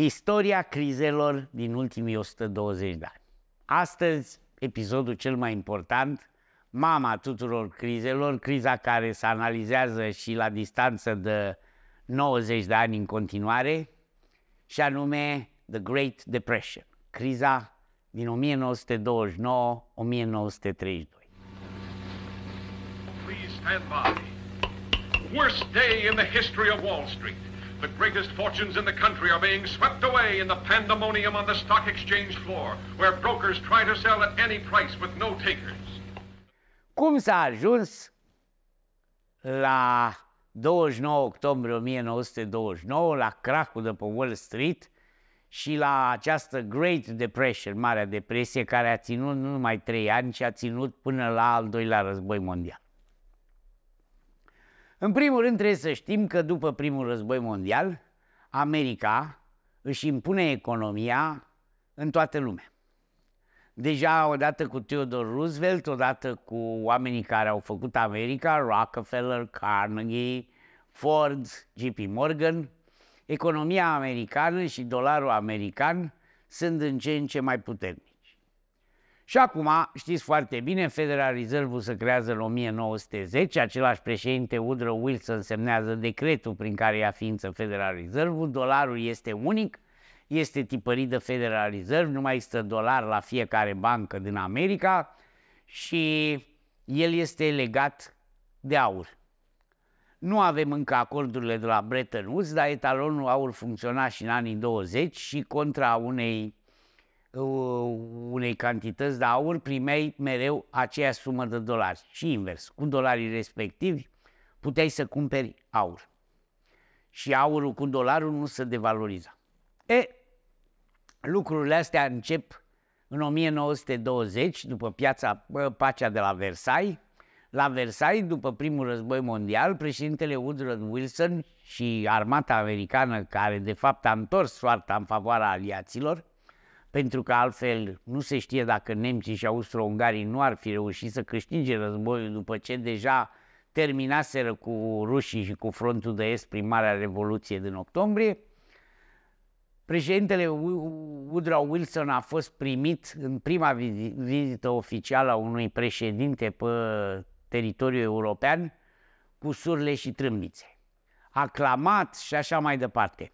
Istoria crizelor din ultimii 120 de ani. Astăzi, episodul cel mai important, mama tuturor crizelor, criza care se analizează și la distanță de 90 de ani în continuare, și anume The Great Depression, criza din 1929-1932. Please stand by. Worst day in the history of Wall Street. The greatest fortunes in the country are being swept away in the pandemonium on the stock exchange floor, where brokers try to sell at any price with no takers. Cum s-a ajuns la 29 octombrie 1929, la cracul de pe Wall Street și la această Great Depression, Marea Depresie, care a ținut nu numai trei ani, ci a ținut până la al doilea război mondial. În primul rând trebuie să știm că după primul război mondial, America își impune economia în toată lumea. Deja odată cu Theodore Roosevelt, odată cu oamenii care au făcut America, Rockefeller, Carnegie, Ford, JP Morgan, economia americană și dolarul american sunt în ce în ce mai puternici. Și acum, știți foarte bine, Federal Reserve se creează în 1910, același președinte Woodrow Wilson semnează decretul prin care ia ființă Federal Reserve, dolarul este unic, este tipărit de Federal Reserve, nu mai există dolar la fiecare bancă din America și el este legat de aur. Nu avem încă acordurile de la Bretton Woods, dar etalonul aur funcționa și în anii 20 și contra unei Uh, unei cantități de aur, primeai mereu aceeași sumă de dolari și invers. Cu dolarii respectivi puteai să cumperi aur. Și aurul cu dolarul nu se devaloriza. E, lucrurile astea încep în 1920, după piața, pacea de la Versailles. La Versailles, după primul război mondial, președintele Woodrow Wilson și armata americană, care de fapt a întors soarta în favoarea aliaților, pentru că altfel nu se știe dacă nemții și austro-ungarii nu ar fi reușit să câștige războiul după ce deja terminaseră cu rușii și cu frontul de est prin Marea Revoluție din octombrie. Președintele Woodrow Wilson a fost primit în prima vizită oficială a unui președinte pe teritoriul european cu surle și trâmbițe, aclamat și așa mai departe.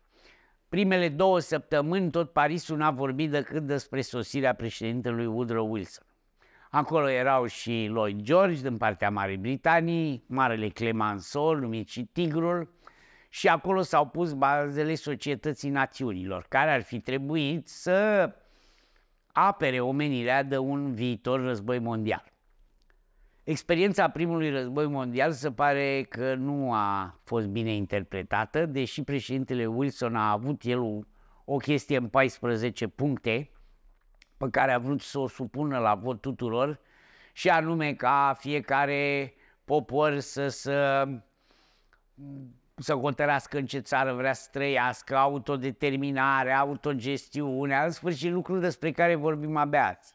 Primele două săptămâni tot Parisul n-a vorbit decât despre sosirea președintelui Woodrow Wilson. Acolo erau și Lloyd George din partea Marii Britanii, Marele Clemenceau, numit și Tigrul, și acolo s-au pus bazele societății națiunilor, care ar fi trebuit să apere omenirea de un viitor război mondial. Experiența primului război mondial se pare că nu a fost bine interpretată, deși președintele Wilson a avut el o chestie în 14 puncte pe care a vrut să o supună la vot tuturor și anume ca fiecare popor să, să, să hotărească în ce țară vrea să trăiască, autodeterminare, autogestiune, în sfârșit lucruri despre care vorbim abia azi.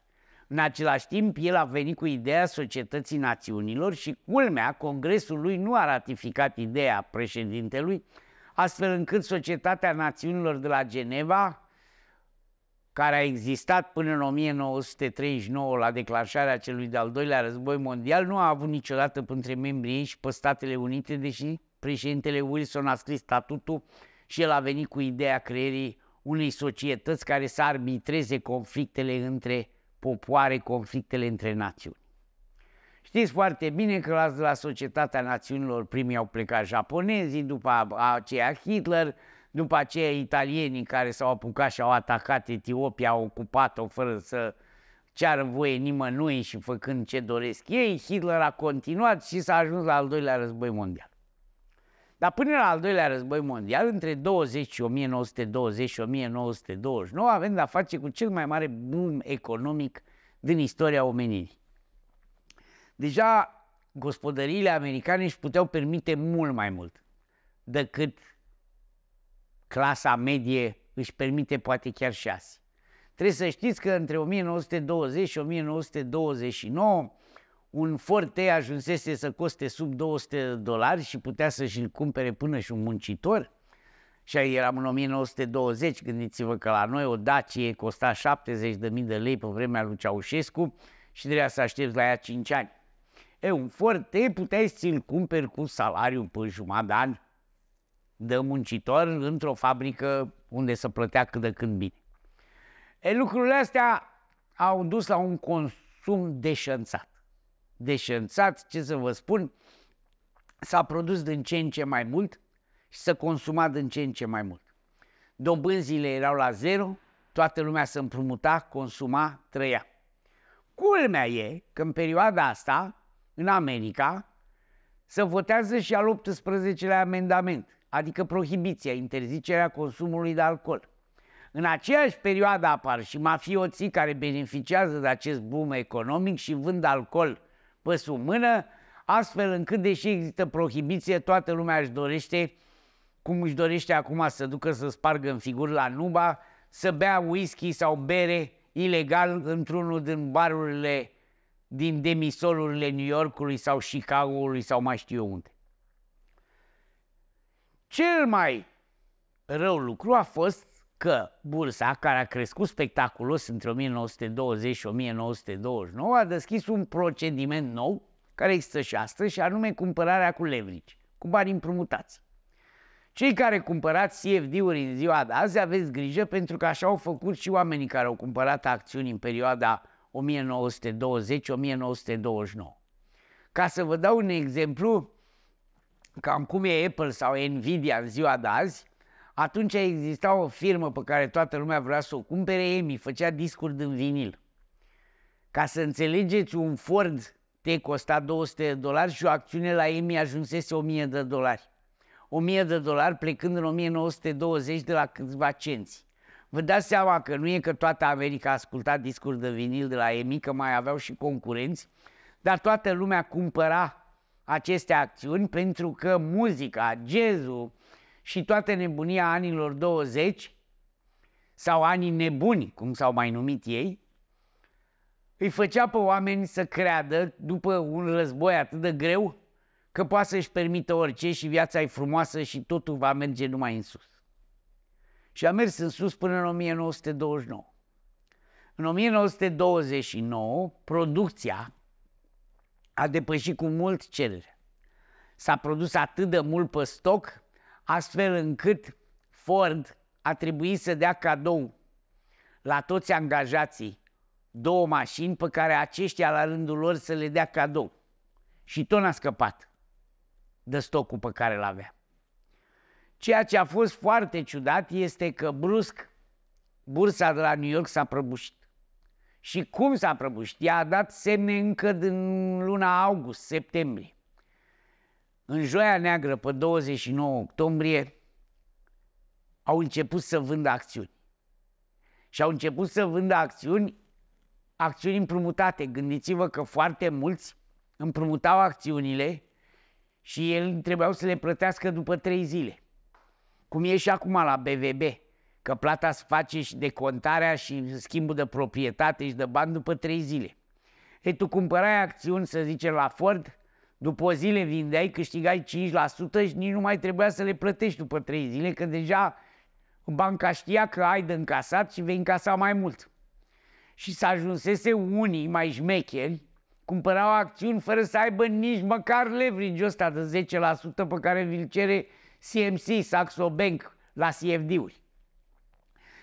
În același timp, el a venit cu ideea societății națiunilor și, culmea, Congresul lui nu a ratificat ideea președintelui, astfel încât Societatea Națiunilor de la Geneva, care a existat până în 1939 la declanșarea celui de-al doilea război mondial, nu a avut niciodată între membrii ei și pe Statele Unite, deși președintele Wilson a scris statutul și el a venit cu ideea creierii unei societăți care să arbitreze conflictele între popoare conflictele între națiuni. Știți foarte bine că la, la Societatea Națiunilor primii au plecat japonezii, după aceea Hitler, după aceea italienii care s-au apucat și au atacat Etiopia, au ocupat-o fără să ceară voie nimănui și făcând ce doresc ei. Hitler a continuat și s-a ajuns la al doilea război mondial. Dar până la al doilea război mondial, între 20 și 1920 și 1929, avem de-a face cu cel mai mare boom economic din istoria omenirii. Deja gospodăriile americane își puteau permite mult mai mult decât clasa medie își permite poate chiar și azi. Trebuie să știți că între 1920 și 1929 un forte ajunsese să coste sub 200 de dolari și putea să-și cumpere până și un muncitor? Și eram în 1920, gândiți-vă că la noi o Dacie costa 70.000 de lei pe vremea lui Ceaușescu și trebuia să aștepți la ea 5 ani. E, un forte puteai să-l cumperi cu salariul pe jumătate de an de muncitor într-o fabrică unde să plătea cât de când bine. E, lucrurile astea au dus la un consum deșanțat deșențați, ce să vă spun, s-a produs din ce în ce mai mult și s-a consumat din ce în ce mai mult. Dobânzile erau la zero, toată lumea se împrumuta, consuma, trăia. Culmea e că în perioada asta, în America, se votează și al 18-lea amendament, adică prohibiția, interzicerea consumului de alcool. În aceeași perioadă apar și mafioții care beneficiază de acest boom economic și vând alcool pe sub mână, astfel încât, deși există prohibiție, toată lumea își dorește, cum își dorește acum să ducă să spargă în figură la Nuba, să bea whisky sau bere ilegal într-unul din barurile din demisolurile New Yorkului sau Chicagoului sau mai știu unde. Cel mai rău lucru a fost că bursa care a crescut spectaculos între 1920 și 1929 a deschis un procediment nou care există și astăzi și anume cumpărarea cu leverage, cu bani împrumutați. Cei care cumpărați CFD-uri în ziua de azi aveți grijă pentru că așa au făcut și oamenii care au cumpărat acțiuni în perioada 1920-1929. Ca să vă dau un exemplu, cam cum e Apple sau Nvidia în ziua de azi, atunci exista o firmă pe care toată lumea vrea să o cumpere, EMI, făcea discuri din vinil. Ca să înțelegeți, un Ford te costa 200 de dolari și o acțiune la EMI ajunsese 1000 de dolari. 1000 de dolari plecând în 1920 de la câțiva cenți. Vă dați seama că nu e că toată America asculta discuri de vinil de la EMI, că mai aveau și concurenți, dar toată lumea cumpăra aceste acțiuni pentru că muzica, jazzul, și toată nebunia anilor 20 sau anii nebuni, cum s-au mai numit ei, îi făcea pe oameni să creadă, după un război atât de greu, că poate să-și permită orice și viața e frumoasă și totul va merge numai în sus. Și a mers în sus până în 1929. În 1929, producția a depășit cu mult cererea. S-a produs atât de mult pe stoc astfel încât Ford a trebuit să dea cadou la toți angajații două mașini pe care aceștia la rândul lor să le dea cadou. Și tot n-a scăpat de stocul pe care îl avea. Ceea ce a fost foarte ciudat este că brusc bursa de la New York s-a prăbușit. Și cum s-a prăbușit? Ea a dat semne încă din luna august, septembrie. În Joia Neagră, pe 29 octombrie, au început să vândă acțiuni. Și au început să vândă acțiuni, acțiuni împrumutate. Gândiți-vă că foarte mulți împrumutau acțiunile și el trebuiau să le plătească după trei zile. Cum e și acum la BVB, că plata se face și de contarea și schimbul de proprietate și de bani după trei zile. E, tu cumpărai acțiuni, să zicem, la Ford după o zile vindeai, câștigai 5% și nici nu mai trebuia să le plătești după 3 zile, că deja banca știa că ai de încasat și vei încasa mai mult. Și să ajunsese unii mai șmecheri, cumpărau acțiuni fără să aibă nici măcar leverage ăsta de 10% pe care vi-l cere CMC, Saxo Bank, la CFD-uri.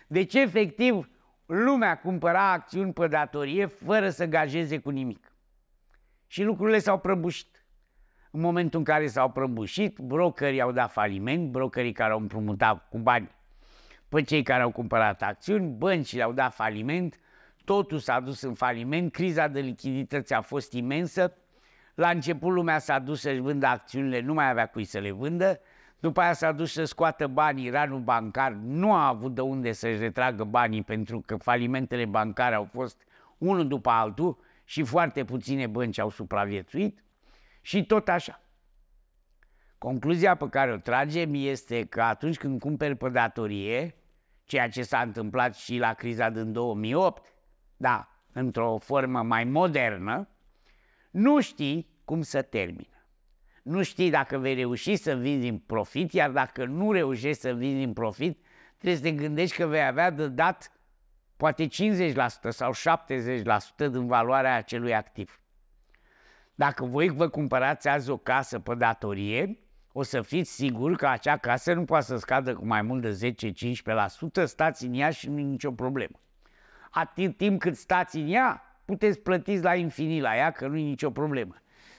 Deci, efectiv, lumea cumpăra acțiuni pe datorie fără să gajeze cu nimic. Și lucrurile s-au prăbușit. În momentul în care s-au prăbușit, brokerii au dat faliment, brokerii care au împrumutat cu bani pe cei care au cumpărat acțiuni, băncile au dat faliment, totul s-a dus în faliment, criza de lichidități a fost imensă, la început lumea s-a dus să-și vândă acțiunile, nu mai avea cui să le vândă, după aia s-a dus să scoată banii, ranul bancar nu a avut de unde să-și retragă banii pentru că falimentele bancare au fost unul după altul și foarte puține bănci au supraviețuit. Și tot așa. Concluzia pe care o tragem este că atunci când cumperi pe datorie, ceea ce s-a întâmplat și la criza din 2008, da, într-o formă mai modernă, nu știi cum să termină. Nu știi dacă vei reuși să vinzi din profit, iar dacă nu reușești să vinzi din profit, trebuie să te gândești că vei avea de dat poate 50% sau 70% din valoarea acelui activ. Dacă voi vă cumpărați azi o casă pe datorie, o să fiți siguri că acea casă nu poate să scadă cu mai mult de 10-15%, stați în ea și nu e nicio problemă. Atât timp cât stați în ea, puteți plătiți la infinit la ea, că nu e nicio problemă.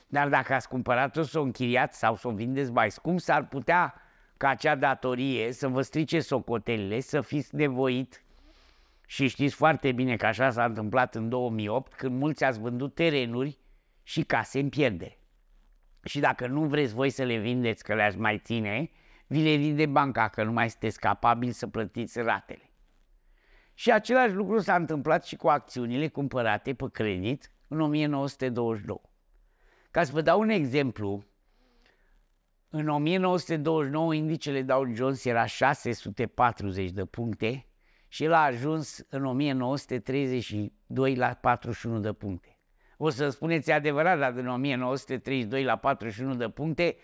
Dar dacă ați cumpărat-o, să o închiriați sau să o vindeți mai scump, s-ar putea ca acea datorie să vă strice socotelile, să fiți nevoit și știți foarte bine că așa s-a întâmplat în 2008, când mulți ați vândut terenuri și case în pierdere. Și dacă nu vreți voi să le vindeți că le ați mai ține, vi le vinde banca că nu mai sunteți capabili să plătiți ratele. Și același lucru s-a întâmplat și cu acțiunile cumpărate pe credit în 1922. Ca să vă dau un exemplu, în 1929 indicele Dow Jones era 640 de puncte și el a ajuns în 1932 la 41 de puncte o să spuneți adevărat, dar din 1932 la 41 de puncte,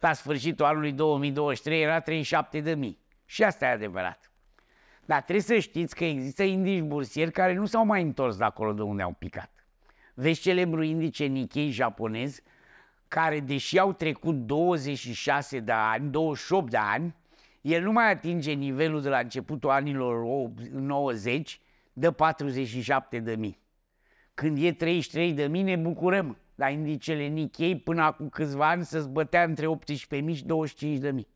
la sfârșitul anului 2023 era 37 de mii. Și asta e adevărat. Dar trebuie să știți că există indici bursieri care nu s-au mai întors de acolo de unde au picat. Vezi celebru indice Nikkei japonez, care deși au trecut 26 de ani, 28 de ani, el nu mai atinge nivelul de la începutul anilor 90 de 47 de mii. Când e 33 de mii ne bucurăm, la indicele Nikkei până acum câțiva ani se zbătea între 18.000 și 25 de mii.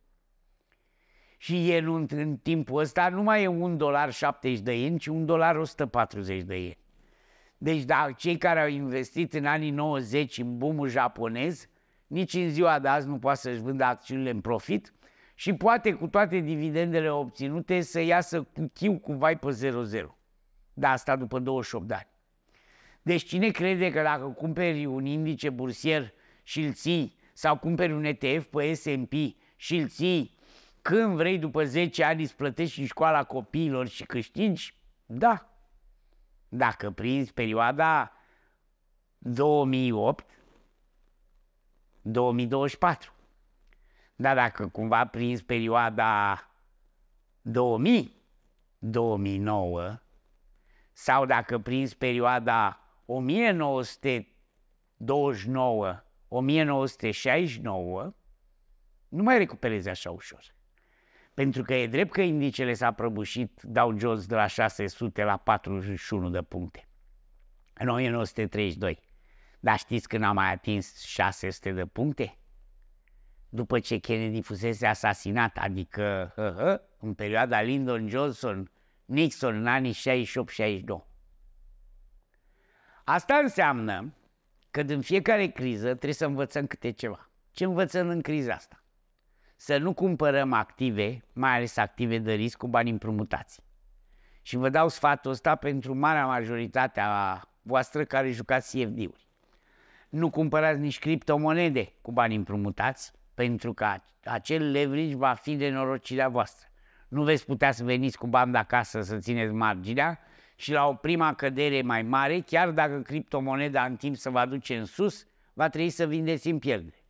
Și el în, în timpul ăsta nu mai e un dolar 70 de ieni, ci un dolar 140 de ieni. Deci da, cei care au investit în anii 90 în boomul japonez, nici în ziua de azi nu poate să-și vândă acțiunile în profit și poate cu toate dividendele obținute să iasă cu chiu cu vai pe 0-0. Dar asta după 28 de ani. Deci cine crede că dacă cumperi un indice bursier și îl ții sau cumperi un ETF pe S&P și îl ții când vrei după 10 ani îți plătești în școala copiilor și câștigi, da. Dacă prinzi perioada 2008 2024. Dar dacă cumva prinzi perioada 2000, 2009, sau dacă prins perioada 1929, 1969, nu mai recuperezi așa ușor. Pentru că e drept că indicele s-a prăbușit dau jos de la 600 la 41 de puncte în 1932. Dar știți când a mai atins 600 de puncte? După ce Kennedy fusese asasinat, adică uh-huh, în perioada Lyndon Johnson, Nixon în anii 68-69. Asta înseamnă că din fiecare criză trebuie să învățăm câte ceva. Ce învățăm în criza asta? Să nu cumpărăm active, mai ales active de risc, cu bani împrumutați. Și vă dau sfatul ăsta pentru marea majoritate a voastră care jucați CFD-uri. Nu cumpărați nici criptomonede cu bani împrumutați, pentru că acel leverage va fi de norocirea voastră. Nu veți putea să veniți cu bani de acasă să țineți marginea, și la o prima cădere mai mare, chiar dacă criptomoneda în timp să vă aduce în sus, va trebui să vindeți în pierdere.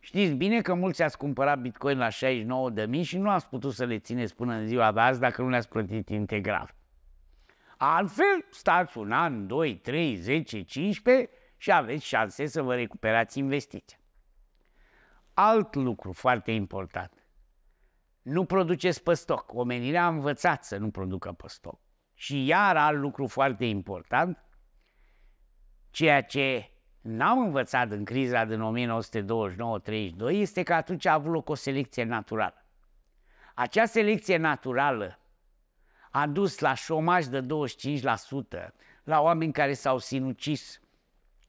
Știți bine că mulți ați cumpărat Bitcoin la 69 de mii și nu ați putut să le țineți până în ziua de azi dacă nu le-ați plătit integral. Altfel, stați un an, 2, 3, 10, 15 și aveți șanse să vă recuperați investiția. Alt lucru foarte important. Nu produceți pe stoc. Omenirea a învățat să nu producă pe stoc. Și iar alt lucru foarte important, ceea ce n-am învățat în criza din 1929-32 este că atunci a avut loc o selecție naturală. Acea selecție naturală a dus la șomaj de 25%, la oameni care s-au sinucis.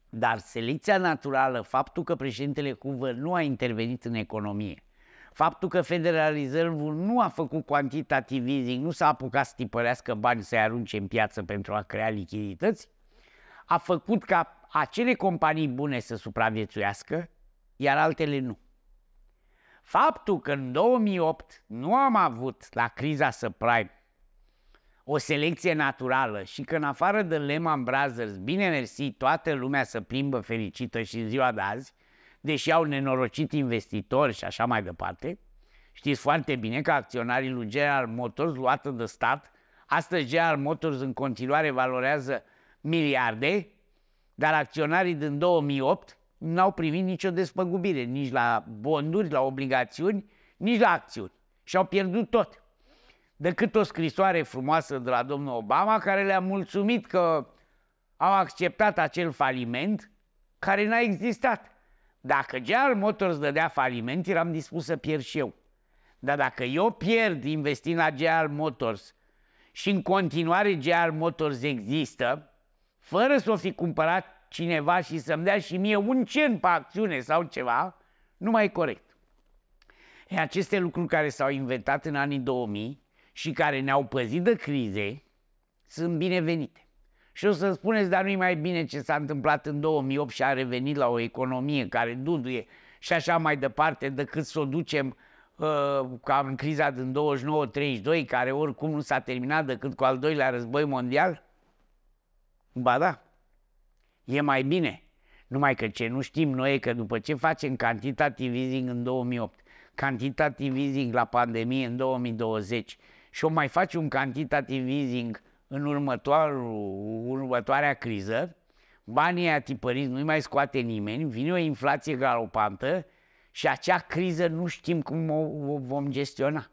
Dar selecția naturală, faptul că președintele Cuvă nu a intervenit în economie, faptul că Federal Reserve nu a făcut quantitative easing, nu s-a apucat să tipărească bani, să-i arunce în piață pentru a crea lichidități, a făcut ca acele companii bune să supraviețuiască, iar altele nu. Faptul că în 2008 nu am avut la criza subprime o selecție naturală și că în afară de Lehman Brothers, bine mersi, toată lumea să plimbă fericită și în ziua de azi, deși au nenorocit investitori și așa mai departe, știți foarte bine că acționarii lui General Motors, luată de stat, astăzi General Motors în continuare valorează miliarde, dar acționarii din 2008 n-au primit nicio despăgubire, nici la bonduri, la obligațiuni, nici la acțiuni. Și au pierdut tot. Decât o scrisoare frumoasă de la domnul Obama, care le-a mulțumit că au acceptat acel faliment care n-a existat. Dacă General Motors dădea faliment, eram dispus să pierd și eu. Dar dacă eu pierd investind la General Motors și în continuare General Motors există, fără să o fi cumpărat cineva și să-mi dea și mie un cent pe acțiune sau ceva, nu mai e corect. E, aceste lucruri care s-au inventat în anii 2000 și care ne-au păzit de crize sunt binevenite. Și o să spuneți, dar nu-i mai bine ce s-a întâmplat în 2008 și a revenit la o economie care duduie și așa mai departe, decât să o ducem uh, ca în criza din 29-32, care oricum nu s-a terminat decât cu al doilea război mondial? Ba da, e mai bine. Numai că ce nu știm noi e că după ce facem quantitative easing în 2008, quantitative easing la pandemie în 2020 și o mai faci un quantitative easing în următoarea criză, banii aia tipăriți nu-i mai scoate nimeni, vine o inflație galopantă și acea criză nu știm cum o, o vom gestiona.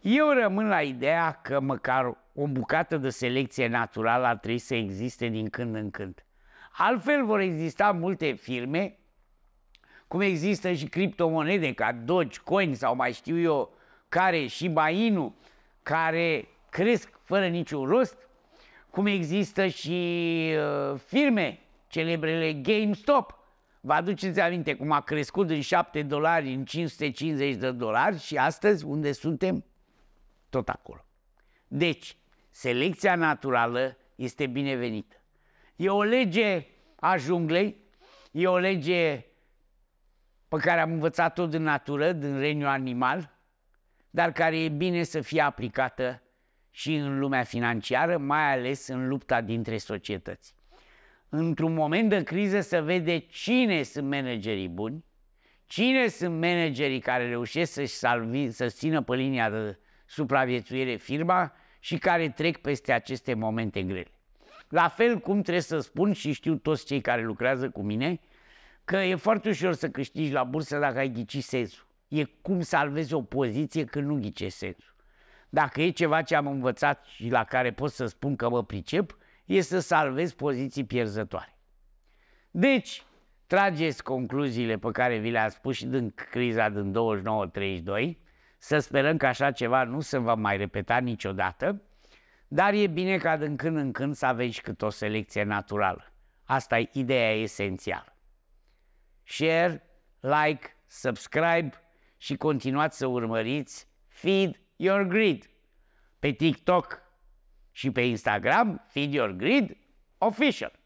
Eu rămân la ideea că măcar o bucată de selecție naturală ar trebui să existe din când în când. Altfel vor exista multe firme, cum există și criptomonede ca Dogecoin sau mai știu eu care și Bainu, care cresc fără niciun rost, cum există și uh, firme, celebrele GameStop. Vă aduceți aminte cum a crescut în 7 dolari în 550 de dolari și astăzi unde suntem? Tot acolo. Deci, selecția naturală este binevenită. E o lege a junglei, e o lege pe care am învățat-o din natură, din regnul animal, dar care e bine să fie aplicată și în lumea financiară, mai ales în lupta dintre societăți. Într-un moment de criză se vede cine sunt managerii buni, cine sunt managerii care reușesc să-și salvi, să țină pe linia de supraviețuire firma și care trec peste aceste momente grele. La fel cum trebuie să spun și știu toți cei care lucrează cu mine, că e foarte ușor să câștigi la bursă dacă ai ghicit sensul. E cum salvezi o poziție când nu ghicești sensul. Dacă e ceva ce am învățat și la care pot să spun că mă pricep, e să salvez poziții pierzătoare. Deci, trageți concluziile pe care vi le-am spus și din criza din 29-32, să sperăm că așa ceva nu se va mai repeta niciodată, dar e bine ca din când în când să aveți câte o selecție naturală. Asta e ideea esențială. Share, like, subscribe și continuați să urmăriți Feed your grid. Pe TikTok și pe Instagram, Feed Your Grid Official.